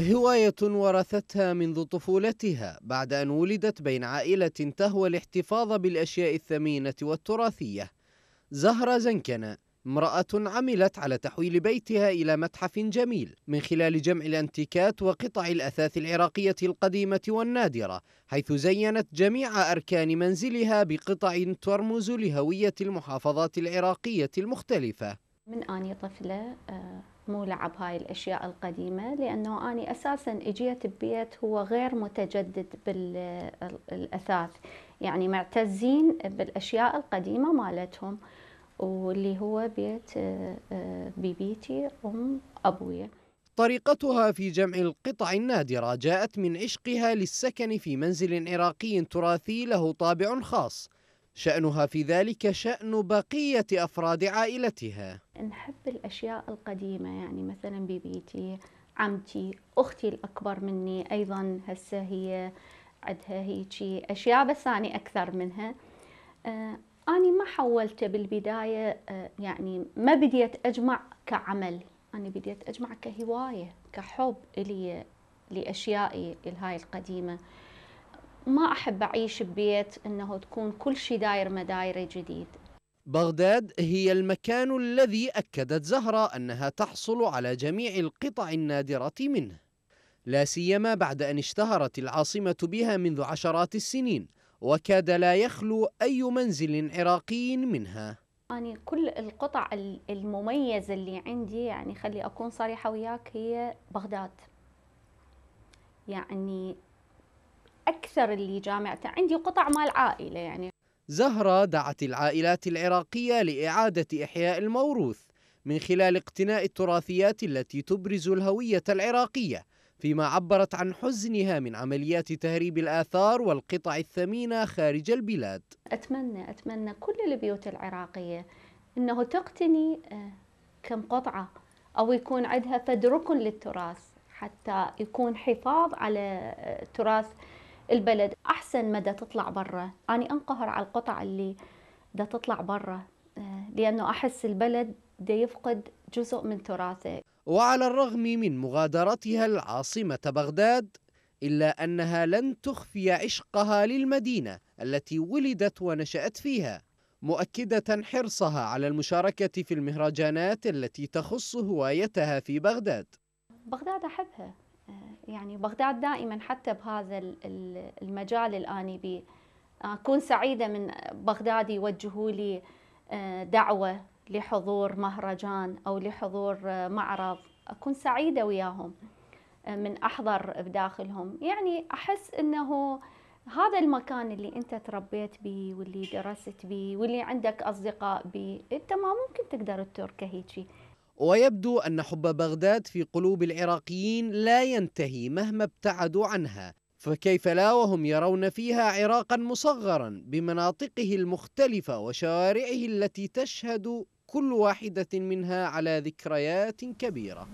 هواية ورثتها منذ طفولتها بعد أن ولدت بين عائلة تهوى الاحتفاظ بالأشياء الثمينة والتراثية زهرة زنكنة امرأة عملت على تحويل بيتها إلى متحف جميل من خلال جمع الأنتيكات وقطع الأثاث العراقية القديمة والنادرة حيث زينت جميع أركان منزلها بقطع ترمز لهوية المحافظات العراقية المختلفة من أني طفلة آه، مو لعب هاي الأشياء القديمة لأنه أنا أساسا إجيت ببيت هو غير متجدد بالأثاث يعني معتزين بالأشياء القديمة مالتهم واللي هو بيت آه، آه، بيبيتي أم أبويا طريقتها في جمع القطع النادرة جاءت من عشقها للسكن في منزل عراقي تراثي له طابع خاص شأنها في ذلك شأن بقية أفراد عائلتها نحب الأشياء القديمة يعني مثلا ببيتي عمتي أختي الأكبر مني أيضا هسه هي عندها هيجي أشياء بس أنا أكثر منها آه، أنا ما حولت بالبداية آه، يعني ما بديت أجمع كعمل أنا بديت أجمع كهواية كحب لي لأشيائي الهاي القديمة ما أحب أعيش ببيت أنه تكون كل شيء داير مدايرة جديد بغداد هي المكان الذي أكدت زهرة أنها تحصل على جميع القطع النادرة منه لا سيما بعد أن اشتهرت العاصمة بها منذ عشرات السنين وكاد لا يخلو أي منزل عراقي منها يعني كل القطع المميزة اللي عندي يعني خلي أكون صريحة وياك هي بغداد يعني أكثر اللي جامعته عندي قطع مال عائلة يعني زهرة دعت العائلات العراقية لإعادة إحياء الموروث من خلال اقتناء التراثيات التي تبرز الهوية العراقية فيما عبرت عن حزنها من عمليات تهريب الآثار والقطع الثمينة خارج البلاد أتمنى أتمنى كل البيوت العراقية أنه تقتني آه، كم قطعة أو يكون عندها فد ركن للتراث حتى يكون حفاظ على آه، تراث البلد احسن مدى تطلع برا اني انقهر على القطع اللي دا تطلع برا آه، لانه احس البلد دا يفقد جزء من تراثه وعلى الرغم من مغادرتها العاصمه بغداد الا انها لن تخفي عشقها للمدينه التي ولدت ونشات فيها مؤكده حرصها على المشاركه في المهرجانات التي تخص هوايتها في بغداد بغداد احبها يعني بغداد دائما حتى بهذا المجال الآني بي أكون سعيدة من بغداد يوجهوا لي آه، دعوة لحضور مهرجان أو لحضور آه، معرض أكون سعيدة وياهم آه، من أحضر بداخلهم يعني أحس أنه هذا المكان اللي أنت تربيت به واللي درست به واللي عندك أصدقاء به أنت ما ممكن تقدر تتركه هيجي ويبدو أن حب بغداد في قلوب العراقيين لا ينتهي مهما ابتعدوا عنها فكيف لا وهم يرون فيها عراقا مصغرا بمناطقه المختلفة وشوارعه التي تشهد كل واحدة منها على ذكريات كبيرة